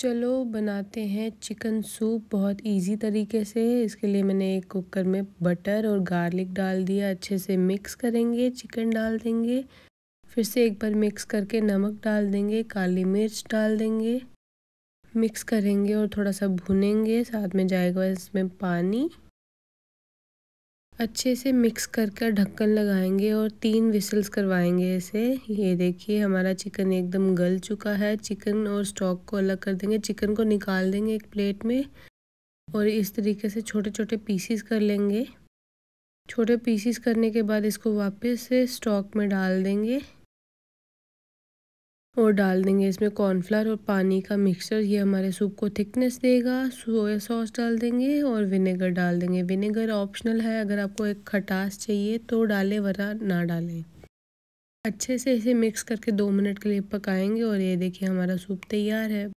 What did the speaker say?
चलो बनाते हैं चिकन सूप बहुत इजी तरीके से इसके लिए मैंने एक कुकर में बटर और गार्लिक डाल दिया अच्छे से मिक्स करेंगे चिकन डाल देंगे फिर से एक बार मिक्स करके नमक डाल देंगे काली मिर्च डाल देंगे मिक्स करेंगे और थोड़ा सा भुनेंगे साथ में जाएगा इसमें पानी अच्छे से मिक्स कर कर ढक्कन लगाएंगे और तीन विसल्स करवाएंगे इसे ये देखिए हमारा चिकन एकदम गल चुका है चिकन और स्टॉक को अलग कर देंगे चिकन को निकाल देंगे एक प्लेट में और इस तरीके से छोटे छोटे पीसीस कर लेंगे छोटे पीसीस करने के बाद इसको वापस से स्टॉक में डाल देंगे और डाल देंगे इसमें कॉर्नफ्लावर और पानी का मिक्सचर ये हमारे सूप को थिकनेस देगा सोया सॉस डाल देंगे और विनेगर डाल देंगे विनेगर ऑप्शनल है अगर आपको एक खटास चाहिए तो डालें वरना ना डालें अच्छे से इसे मिक्स करके दो मिनट के लिए पकाएंगे और ये देखिए हमारा सूप तैयार है